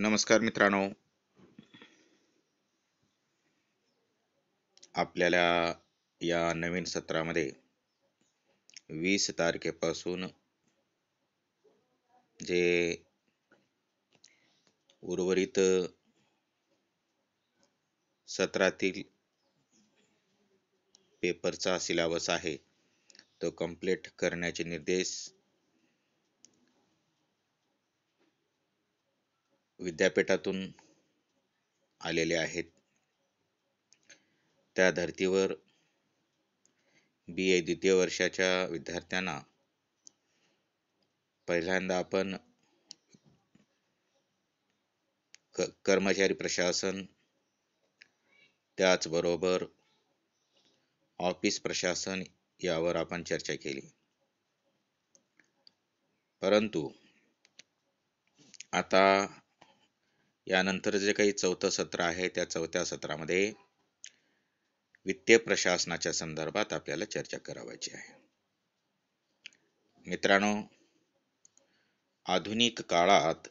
नमस्कार मित्रांनो आपल्याला या नवीन सत्रामध्ये वीस तारखेपासून जे उर्वरित सत्रातील पेपरचा सिलेबस आहे तो कंप्लीट करण्याचे निर्देश विद्यापीठातून आलेले आहेत त्या धर्तीवर बी ए द्वितीय वर्षाच्या विद्यार्थ्यांना पहिल्यांदा आपण कर्मचारी प्रशासन त्याचबरोबर ऑफिस प्रशासन यावर आपण चर्चा केली परंतु आता यानंतर जे काही चौथं सत्र आहे त्या चौथ्या सत्रामध्ये वित्तीय प्रशासनाच्या संदर्भात आपल्याला चर्चा करावायची आहे मित्रांनो आधुनिक काळात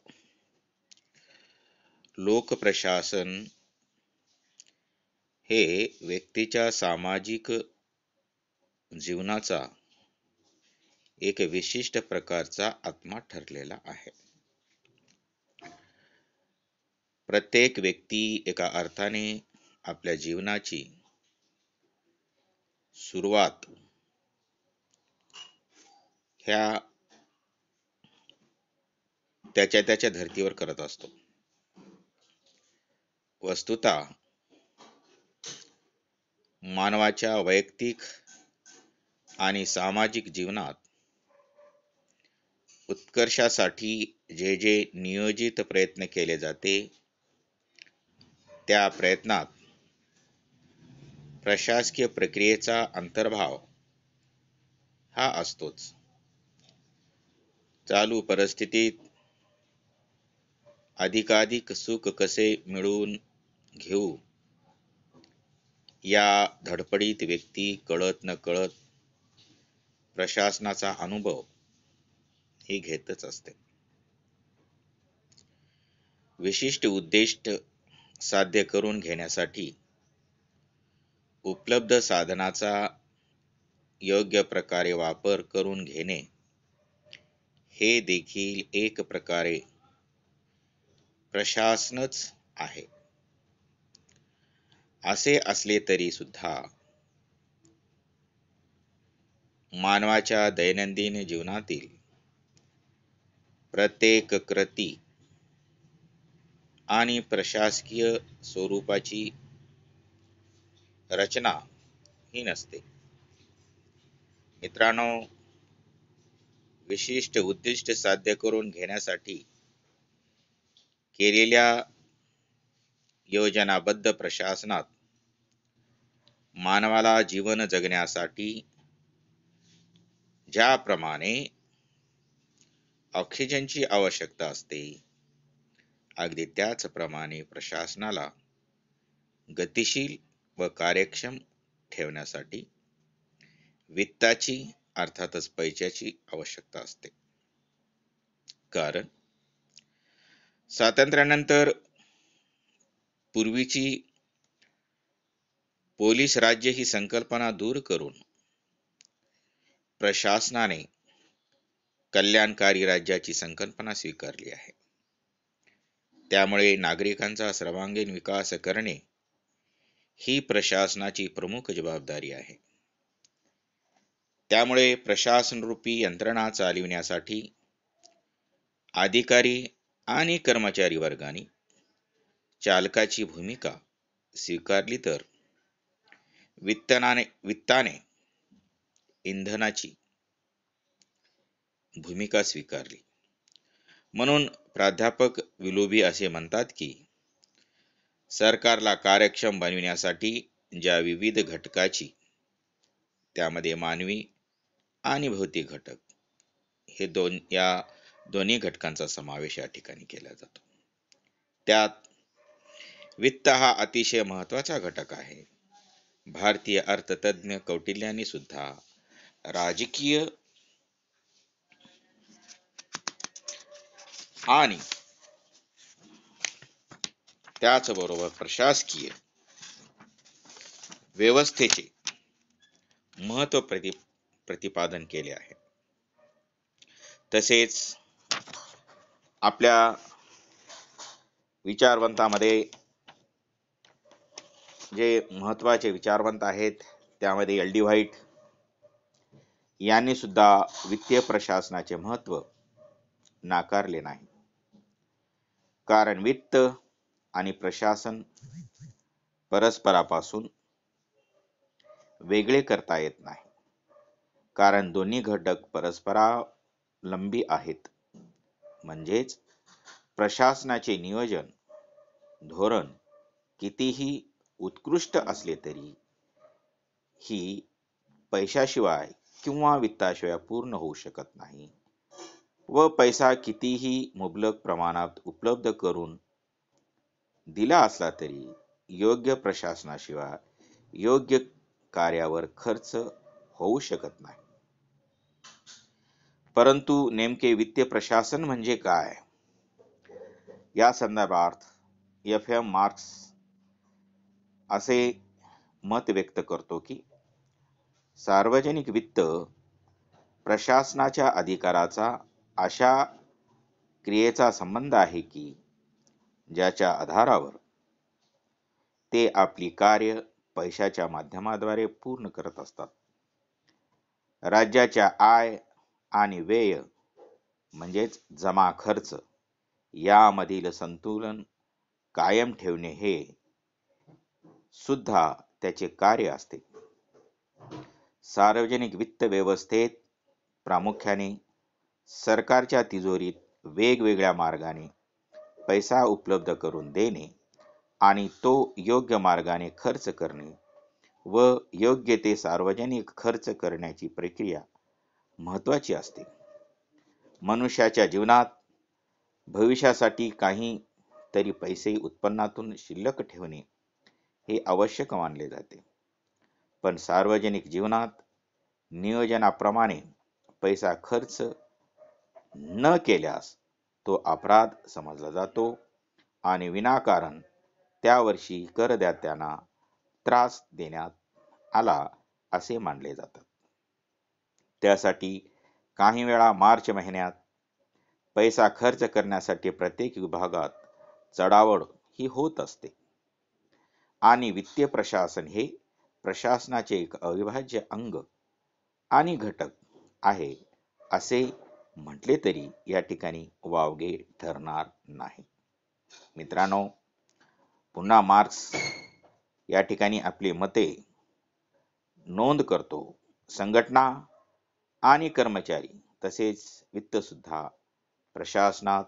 लोकप्रशासन हे व्यक्तीच्या सामाजिक जीवनाचा एक विशिष्ट प्रकारचा आत्मा ठरलेला आहे प्रत्येक व्यक्ती एका अर्थाने आपल्या जीवनाची सुरुवात ह्या त्याच्या त्याच्या धर्तीवर करत असतो वस्तुता मानवाच्या वैयक्तिक आणि सामाजिक जीवनात उत्कर्षासाठी जे जे नियोजित प्रयत्न केले जाते त्या प्रयत्नात प्रशासकीय प्रक्रियेचा अंतर्भाव हा असतोच चालू परिस्थितीत अधिकाधिक सुख कसे मिळवून घेऊ या धडपडीत व्यक्ती कळत न कळत प्रशासनाचा अनुभव ही घेतच असते विशिष्ट उद्दिष्ट साध्य करून घेण्यासाठी उपलब्ध साधनाचा योग्य प्रकारे वापर करून घेणे हे देखील एक प्रकारे प्रशासनच आहे असे असले तरी सुद्धा मानवाच्या दैनंदिन जीवनातील प्रत्येक कृती आणि प्रशासकीय स्वरूपाची रचना ही नसते मित्रांनो विशिष्ट उद्दिष्ट साध्य करून घेण्यासाठी केलेल्या योजनाबद्ध प्रशासनात मानवाला जीवन जगण्यासाठी ज्याप्रमाणे ऑक्सिजनची आवश्यकता असते अगदी त्याचप्रमाणे प्रशासनाला गतिशील व कार्यक्षम ठेवण्यासाठी वित्ताची अर्थातच पैशाची आवश्यकता असते कारण स्वातंत्र्यानंतर पूर्वीची पोलीस राज्य ही संकल्पना दूर करून प्रशासनाने कल्याणकारी राज्याची संकल्पना स्वीकारली आहे त्यामुळे नागरिकांचा सर्वांगीण विकास करणे ही प्रशासनाची प्रमुख जबाबदारी आहे त्यामुळे प्रशासनरूपी यंत्रणा चालविण्यासाठी अधिकारी आणि कर्मचारी वर्गाने चालकाची भूमिका स्वीकारली तर वित्तनाने वित्ताने इंधनाची भूमिका स्वीकारली म्हणून प्राध्यापक विलोबी असे म्हणतात की सरकारला कार्यक्षम बनविण्यासाठी ज्या विविध घटकाची त्यामध्ये मानवी आणि भौतिक घटक हे दोन या दोन्ही घटकांचा समावेश या ठिकाणी केला जातो त्यात वित्त हा अतिशय महत्वाचा घटक आहे भारतीय अर्थतज्ञ कौटिल्याने सुद्धा राजकीय आणि त्याचबरोबर प्रशासकीय व्यवस्थेचे महत्व प्रति प्रतिपादन केले आहे तसेच आपल्या विचारवंतामध्ये जे महत्वाचे विचारवंत आहेत त्यामध्ये एल डी व्हाईट यांनी सुद्धा वित्तीय प्रशासनाचे महत्व नाकारले नाही कारण वित्त आणि प्रशासन परस्परापासून वेगळे करता येत नाही कारण दोन्ही घटक परस्परालंबी आहेत म्हणजेच प्रशासनाचे नियोजन धोरण कितीही उत्कृष्ट असले तरी ही पैशाशिवाय किंवा वित्ताशिवाय पूर्ण होऊ शकत नाही व पैसा कितीही मुबलक प्रमाणात उपलब्ध करून दिला असला तरी योग्य प्रशासनाशिवाय योग्य कार्यावर खर्च होऊ शकत नाही परंतु नेमके वित्तीय प्रशासन म्हणजे काय या संदर्भात एफ एम मार्क्स असे मत व्यक्त करतो की सार्वजनिक वित्त प्रशासनाच्या अधिकाराचा अशा क्रियेचा संबंध आहे की ज्याच्या आधारावर ते आपली कार्य पैशाच्या माध्यमाद्वारे पूर्ण करत असतात राज्याच्या आय आणि व्यय म्हणजेच जमा खर्च यामधील संतुलन कायम ठेवणे हे सुद्धा त्याचे कार्य असते सार्वजनिक वित्त व्यवस्थेत प्रामुख्याने सरकारच्या तिजोरीत वेगवेगळ्या मार्गाने पैसा उपलब्ध करून देणे आणि तो योग्य मार्गाने खर्च करणे व योग्य ते सार्वजनिक खर्च करण्याची प्रक्रिया महत्त्वाची असते मनुष्याच्या जीवनात भविष्यासाठी काही तरी पैसे उत्पन्नातून शिल्लक ठेवणे हे आवश्यक मानले जाते पण सार्वजनिक जीवनात नियोजनाप्रमाणे पैसा खर्च न केल्यास तो अपराध समजला जातो आणि विनाकारण त्या वर्षी करदात्यांना त्रास देण्यात आला असे मानले जातात त्यासाठी काही वेळा मार्च महिन्यात पैसा खर्च करण्यासाठी प्रत्येक विभागात चढावड ही होत असते आणि वित्तीय प्रशासन हे प्रशासनाचे एक अविभाज्य अंग आणि घटक आहे असे म्हटले तरी या ठिकाणी वावगे ठरणार नाही मित्रांनो पुन्हा मार्क्स या ठिकाणी आपली मते नोंद करतो संघटना आणि कर्मचारी तसेच सुद्धा प्रशासनात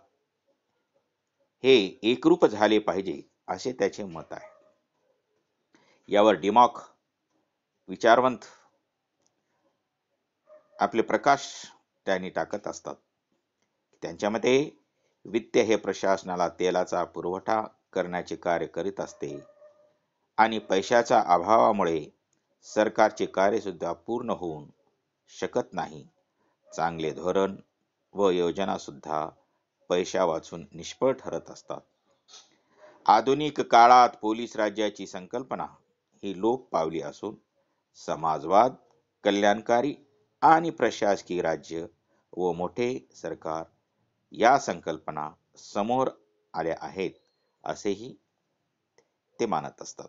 हे एकरूप झाले पाहिजे असे त्याचे मत आहे यावर डिमॉक विचारवंत आपले प्रकाश त्यांनी टाकत असतात त्यांच्या मते वित्त हे प्रशासनाला तेलाचा पुरवठा करण्याचे कार्य करीत असते आणि पैशाच्या अभावामुळे सरकारचे सुद्धा पूर्ण होऊन शकत नाही चांगले धोरण व योजना सुद्धा पैशा वाचून निष्फळ ठरत असतात आधुनिक काळात पोलीस राज्याची संकल्पना ही लोप पावली असून समाजवाद कल्याणकारी आणि प्रशासकीय राज्य व मोठे सरकार या संकल्पना समोर आल्या आहेत असेही ते मानत असतात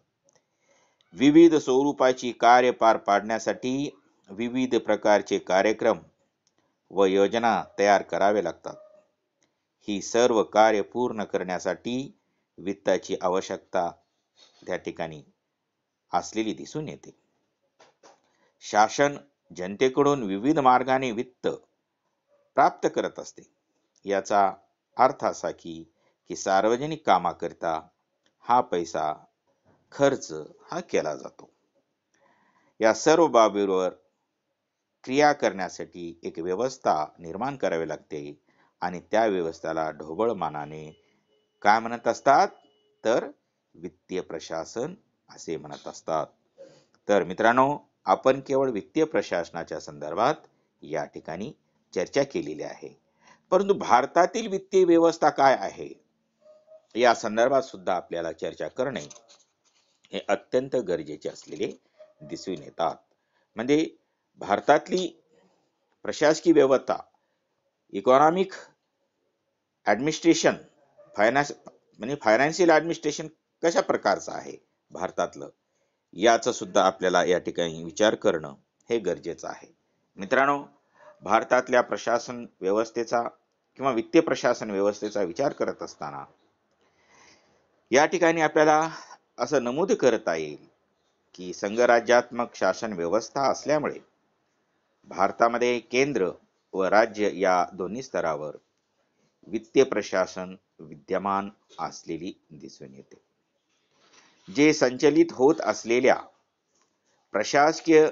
विविध स्वरूपाची कार्य पार पाडण्यासाठी विविध प्रकारचे कार्यक्रम व योजना तयार करावे लागतात ही सर्व कार्य पूर्ण करण्यासाठी वित्ताची आवश्यकता त्या ठिकाणी असलेली दिसून येते शासन जनतेकडून विविध मार्गाने वित्त प्राप्त करत असते याचा अर्थ असा की की सार्वजनिक कामाकरिता हा पैसा खर्च हा केला जातो या सर्व बाबीवर क्रिया करण्यासाठी एक व्यवस्था निर्माण करावी लागते आणि त्या व्यवस्थेला ढोबळ मानाने काय म्हणत असतात तर वित्तीय प्रशासन असे म्हणत असतात तर मित्रांनो आपण केवळ वित्तीय प्रशासनाच्या संदर्भात या ठिकाणी चर्चा केलेली आहे परंतु भारतातील वित्तीय व्यवस्था काय आहे या संदर्भात सुद्धा आपल्याला चर्चा करणे हे अत्यंत गरजेचे असलेले दिसून येतात म्हणजे भारतातली प्रशासकीय व्यवस्था इकॉनॉमिक ऍडमिनिस्ट्रेशन फायनान्स म्हणजे फायनान्शियल ऍडमिनिस्ट्रेशन कशा प्रकारचं आहे भारतातलं याचा सुद्धा आपल्याला या ठिकाणी विचार करणं हे गरजेचं आहे मित्रांनो भारतातल्या प्रशासन व्यवस्थेचा किंवा वित्तीय प्रशासन व्यवस्थेचा विचार करत असताना या ठिकाणी आपल्याला असं नमूद करता येईल की संघराज्यात्मक शासन व्यवस्था असल्यामुळे भारतामध्ये केंद्र व राज्य या दोन्ही स्तरावर वित्तीय प्रशासन विद्यमान असलेली दिसून येते जे संचलित होत असलेल्या प्रशासकीय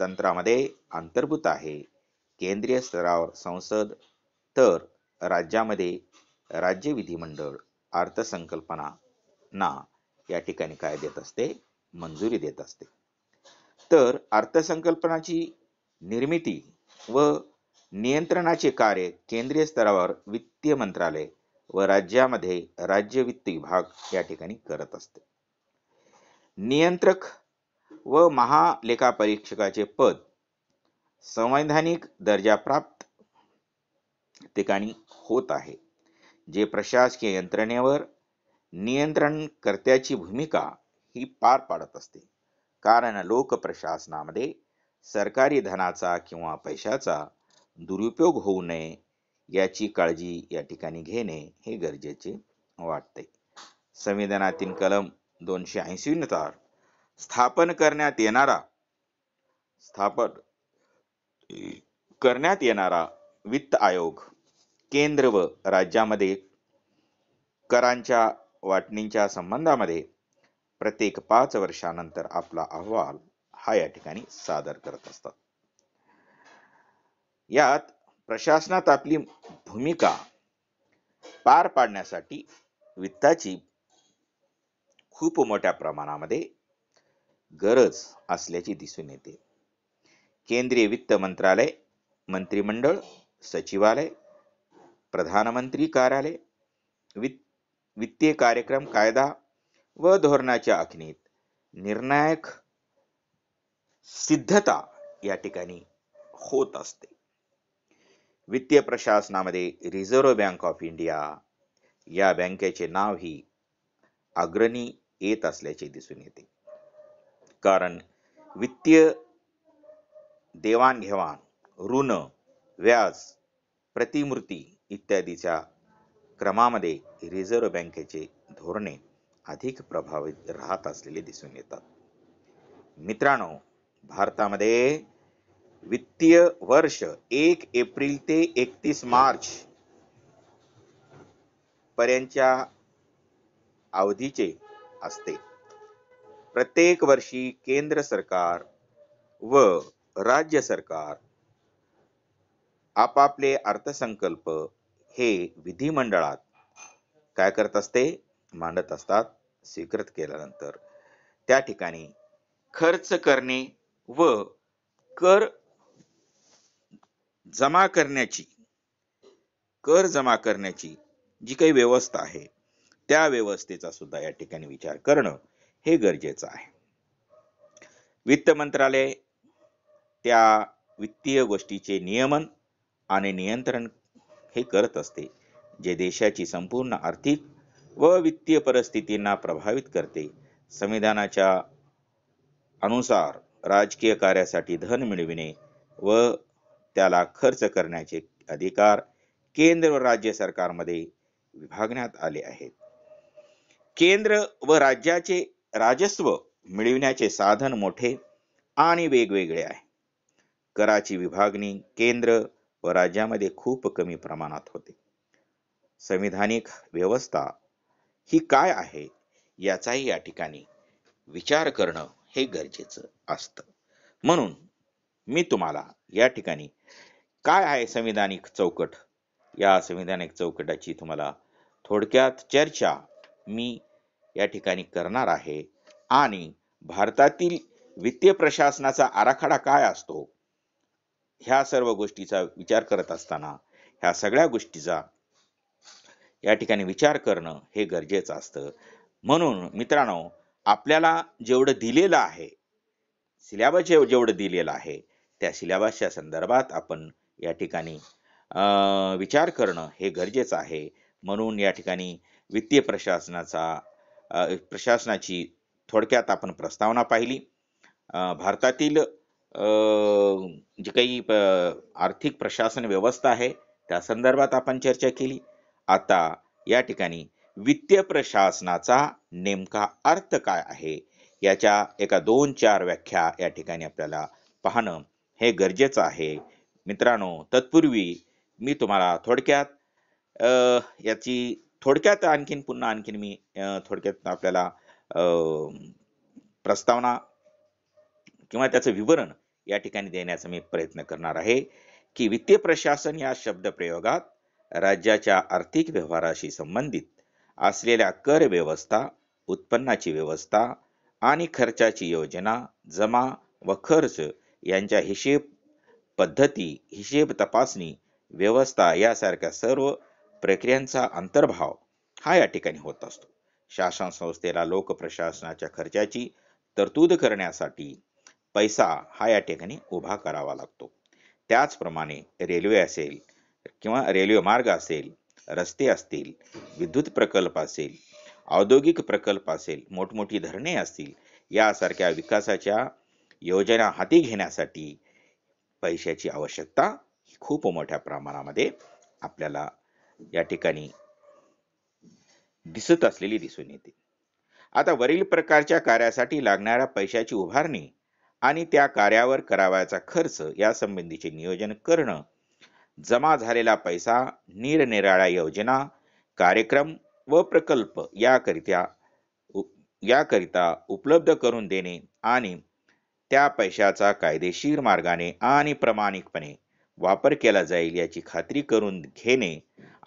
तंत्रामध्ये अंतर्भूत आहे केंद्रीय स्तरावर संसद तर राज्यामध्ये राज्य विधिमंडळ अर्थसंकल्पना ना या ठिकाणी काय देत असते मंजुरी देत असते तर अर्थसंकल्पनाची निर्मिती व नियंत्रणाचे कार्य केंद्रीय स्तरावर वित्तीय मंत्रालय व राज्यामध्ये राज्य वित्त विभाग या ठिकाणी करत असते नियंत्रक व महालेखापरीक्षकाचे पद संवैधानिक प्राप्त ठिकाणी होत आहे जे प्रशासकीय यंत्रणेवर नियंत्रणकर्त्याची भूमिका ही पार पाडत असते कारण लोकप्रशासनामध्ये सरकारी धनाचा किंवा पैशाचा दुरुपयोग होऊ नये याची काळजी या ठिकाणी घेणे हे गरजेचे वाटते संविधानातील कलम दोनशे ऐंशी नुसार स्थापन करण्यात येणारा स्थापन करण्यात येणारा वित्त आयोग केंद्र व राज्यामध्ये करांच्या वाटणींच्या संबंधामध्ये प्रत्येक पाच वर्षानंतर आपला अहवाल हा या ठिकाणी सादर करत असतात यात प्रशासनात आपली भूमिका पार पाडण्यासाठी वित्ताची खूप मोठ्या प्रमाणामध्ये गरज असल्याची दिसून येते केंद्रीय वित्त मंत्रालय मंत्रिमंडळ सचिवालय प्रधानमंत्री कार्यालय वित्तीय कार्यक्रम कायदा व धोरणाच्या आखणीत निर्णायक सिद्धता या ठिकाणी होत असते वित्तीय प्रशासनामध्ये रिझर्व्ह बँक ऑफ इंडिया या बँकेचे नाव ही अग्रणी येत असल्याचे दिसून येते कारण वित्तीय देवाणघेवाण ऋण व्याज प्रतिमूर्ती इत्यादीच्या क्रमामध्ये रिझर्व्ह बँकेचे धोरणे अधिक प्रभावित राहत असलेले दिसून येतात मित्रांनो भारतामध्ये वित्तीय वर्ष एक एप्रिल ते एकतीस मार्च पर्यंतच्या अवधीचे असते प्रत्येक वर्षी केंद्र सरकार व राज्य सरकार आपापले अर्थसंकल्प हे विधिमंडळात काय करत असते मांडत असतात स्वीकृत केल्यानंतर त्या ठिकाणी खर्च करणे व कर जमा करण्याची कर जमा करण्याची जी काही व्यवस्था आहे त्या व्यवस्थेचा सुद्धा या ठिकाणी विचार करणं हे गरजेचं आहे वित्त मंत्रालय त्या वित्तीय गोष्टीचे नियमन आणि नियंत्रण हे करत असते जे देशाची संपूर्ण आर्थिक व वित्तीय परिस्थितींना प्रभावित करते संविधानाच्या अनुसार राजकीय कार्यासाठी धन मिळविणे व त्याला खर्च करण्याचे अधिकार केंद्र व राज्य सरकारमध्ये विभागण्यात आले आहेत केंद्र व राज्याचे राजस्व मिळविण्याचे साधन मोठे आणि वेगवेगळे आहे कराची विभागणी केंद्र व राज्यामध्ये खूप कमी प्रमाणात होते संविधानिक व्यवस्था ही काय आहे याचाही या ठिकाणी विचार करणं हे गरजेचं असतं म्हणून मी तुम्हाला या ठिकाणी काय आहे संविधानिक चौकट या संविधानिक चौकटाची तुम्हाला थोडक्यात चर्चा मी या ठिकाणी करणार आहे आणि भारतातील वित्तीय प्रशासनाचा आराखडा काय असतो ह्या सर्व गोष्टीचा विचार करत असताना ह्या सगळ्या गोष्टीचा या ठिकाणी विचार करणं हे गरजेचं असतं म्हणून मित्रांनो आपल्याला जेवढं दिलेलं आहे सिलेबस जेवढं दिलेलं आहे त्या सिलेबसच्या संदर्भात आपण या ठिकाणी विचार करणं हे गरजेचं आहे म्हणून या ठिकाणी वित्तीय प्रशासनाचा प्रशासनाची थोडक्यात आपण प्रस्तावना पाहिली भारतातील जे काही आर्थिक प्रशासन व्यवस्था आहे त्या संदर्भात आपण चर्चा केली आता या ठिकाणी वित्तीय प्रशासनाचा नेमका अर्थ काय आहे याच्या एका दोन चार व्याख्या या ठिकाणी आपल्याला पाहणं हे गरजेचं आहे मित्रांनो तत्पूर्वी मी तुम्हाला थोडक्यात याची थोडक्यात आणखीन पुन्हा आणखीन मी थोडक्यात आपल्याला प्रस्तावना किंवा त्याचं विवरण या ठिकाणी देण्याचा मी प्रयत्न करणार आहे की वित्तीय प्रशासन या शब्द प्रयोगात राज्याच्या आर्थिक व्यवहाराशी संबंधित असलेल्या कर व्यवस्था उत्पन्नाची व्यवस्था आणि खर्चाची योजना जमा व खर्च यांच्या हिशेब पद्धती हिशेब तपासणी व्यवस्था यासारख्या सर्व प्रक्रियांचा अंतर्भाव हा या ठिकाणी होत असतो शासन संस्थेला लोकप्रशासनाच्या खर्चाची तरतूद करण्यासाठी पैसा हा या ठिकाणी उभा करावा लागतो त्याचप्रमाणे रेल्वे असेल किंवा रेल्वे मार्ग असेल रस्ते असतील विद्युत प्रकल्प असेल औद्योगिक प्रकल्प असेल मोठमोठी धरणे असतील यासारख्या विकासाच्या योजना हाती घेण्यासाठी पैशाची आवश्यकता खूप मोठ्या प्रमाणामध्ये आपल्याला या ठिकाणी दिसत असलेली दिसून येते आता वरील प्रकारच्या कार्यासाठी लागणाऱ्या पैशाची उभारणी आणि त्या कार्यावर करावयाचा खर्च यासंबंधीचे नियोजन करणं जमा झालेला पैसा निरनिराळ्या योजना कार्यक्रम व प्रकल्प याकरिता याकरिता उपलब्ध करून देणे आणि त्या पैशाचा कायदेशीर मार्गाने आणि प्रमाणिकपणे वापर केला जाईल याची खात्री करून घेणे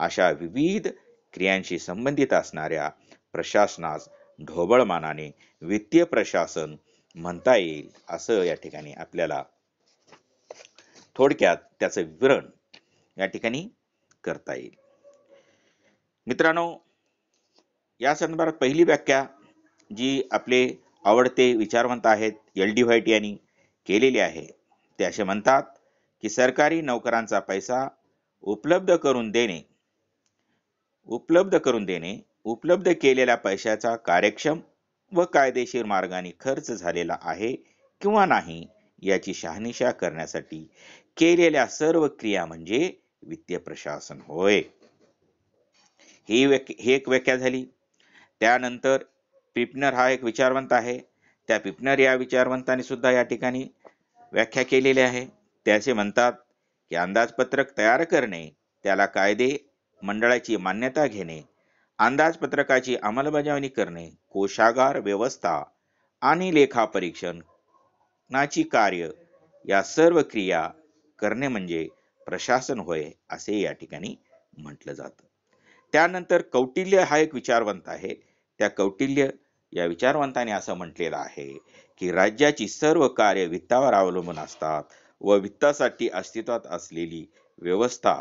अशा विविध क्रियांशी संबंधित असणाऱ्या प्रशासनास ढोबळमानाने वित्तीय प्रशासन म्हणता येईल असं या ठिकाणी आपल्याला थोडक्यात त्याचं विवरण या ठिकाणी करता येईल मित्रांनो या संदर्भात पहिली व्याख्या जी आपले आवडते विचारवंत आहेत एल डी व्हाईट यांनी केलेली आहे ते असे म्हणतात की सरकारी नोकरांचा पैसा उपलब्ध करून देणे उपलब्ध करून देणे उपलब्ध केलेल्या पैशाचा कार्यक्षम व कायदेशीर मार्गाने खर्च झालेला आहे किंवा नाही याची शहानिशा करण्यासाठी केलेल्या सर्व क्रिया म्हणजे वित्तीय प्रशासन होय ही हे ही एक व्याख्या झाली त्यानंतर पिपनर हा एक विचारवंत आहे त्या पिपनर या विचारवंताने सुद्धा या ठिकाणी व्याख्या केलेली आहे त्याचे म्हणतात की अंदाजपत्रक तयार करणे त्याला कायदे मंडळाची मान्यता घेणे अंदाजपत्रकाची अंमलबजावणी करणे कोशागार व्यवस्था आणि लेखापरीक्षणाची कार्य या सर्व क्रिया करणे म्हणजे प्रशासन होय असे या ठिकाणी म्हटलं जातं त्यानंतर कौटिल्य हा एक विचारवंत आहे त्या कौटिल्य या विचारवंताने असं म्हटलेलं आहे की राज्याची सर्व कार्य वित्तावर अवलंबून असतात व वित्तासाठी अस्तित्वात असलेली व्यवस्था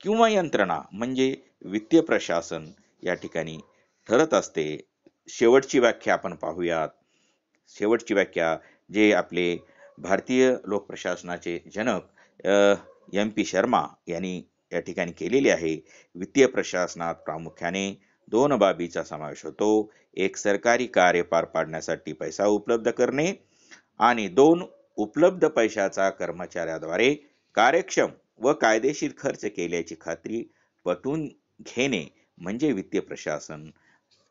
किंवा यंत्रणा म्हणजे वित्तीय प्रशासन या ठिकाणी ठरत असते शेवटची व्याख्या आपण पाहूयात शेवटची व्याख्या जे आपले भारतीय लोकप्रशासनाचे जनक एम पी शर्मा यांनी या ठिकाणी केलेली आहे वित्तीय प्रशासनात प्रामुख्याने दोन बाबीचा समावेश होतो एक सरकारी कार्य पार पाडण्यासाठी पैसा उपलब्ध करणे आणि दोन उपलब्ध पैशाचा कर्मचाऱ्याद्वारे कार्यक्षम व कायदेशीर खर्च केल्याची खात्री पटून घेणे म्हणजे वित्तीय प्रशासन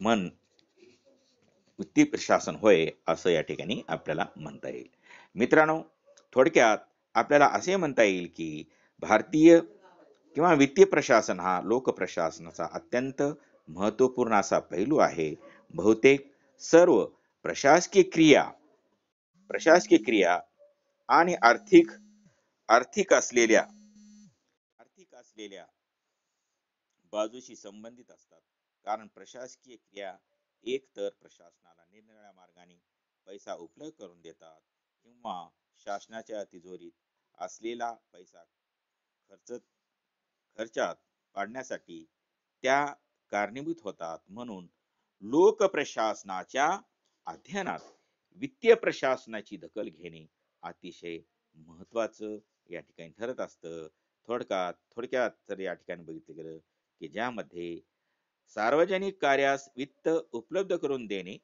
मन वित्तीय प्रशासन होय असं या ठिकाणी आपल्याला म्हणता येईल मित्रांनो थोडक्यात आपल्याला असे म्हणता येईल की भारतीय किंवा वित्तीय प्रशासन हा लोकप्रशासनाचा अत्यंत महत्त्वपूर्ण असा पैलू आहे बहुतेक सर्व प्रशासकीय क्रिया प्रशासकीय क्रिया आणि आर्थिक आर्थिक असलेल्या आर्थिक असलेल्या बाजूशी संबंधित असतात कारण प्रशासकीय क्रिया एकतर प्रशासनाला निरनिराळ्या मार्गाने पैसा उपलब्ध करून देतात किंवा शासनाच्या तिजोरीत असलेला पैसा खर्च खर्चात पाडण्यासाठी त्या कारणीभूत होतात म्हणून लोकप्रशासनाच्या अध्ययनात वित्तीय प्रशासनाची दखल घेणे अतिशय महत्वाचं या ठिकाणी ठरत असतं थोडक्यात थोडक्यात तर या ठिकाणी बघितलं गेलं की ज्यामध्ये सार्वजनिक कार्यास वित्त उपलब्ध करून देणे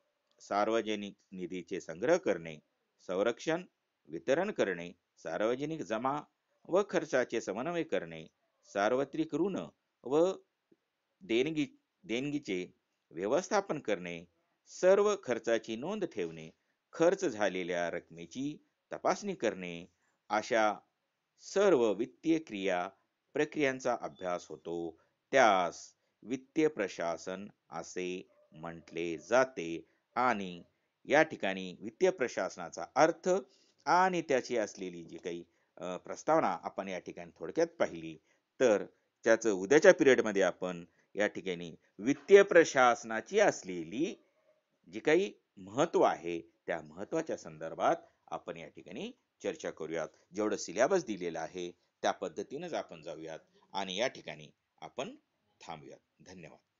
सार्वजनिक निधीचे संग्रह करणे संरक्षण वितरण करणे सार्वजनिक जमा व खर्चाचे समन्वय करणे सार्वत्रिक ऋण व देणगी देणगीचे व्यवस्थापन करणे सर्व खर्चाची नोंद ठेवणे खर्च झालेल्या रकमेची तपासणी करणे अशा सर्व वित्तीय क्रिया प्रक्रियांचा अभ्यास होतो त्यास वित्तीय प्रशासन असे म्हटले जाते आणि या ठिकाणी वित्तीय प्रशासनाचा अर्थ आणि त्याची असलेली जी काही प्रस्तावना आपण या ठिकाणी थोडक्यात पाहिली तर त्याचं उद्याच्या पिरियडमध्ये आपण या ठिकाणी वित्तीय प्रशासनाची असलेली जी काही महत्व आहे त्या महत्वाच्या संदर्भात आपण या ठिकाणी चर्चा करूयात जेवढं सिलेबस दिलेलं आहे त्या पद्धतीनंच आपण जाऊयात आणि या ठिकाणी आपण थांबूयात धन्यवाद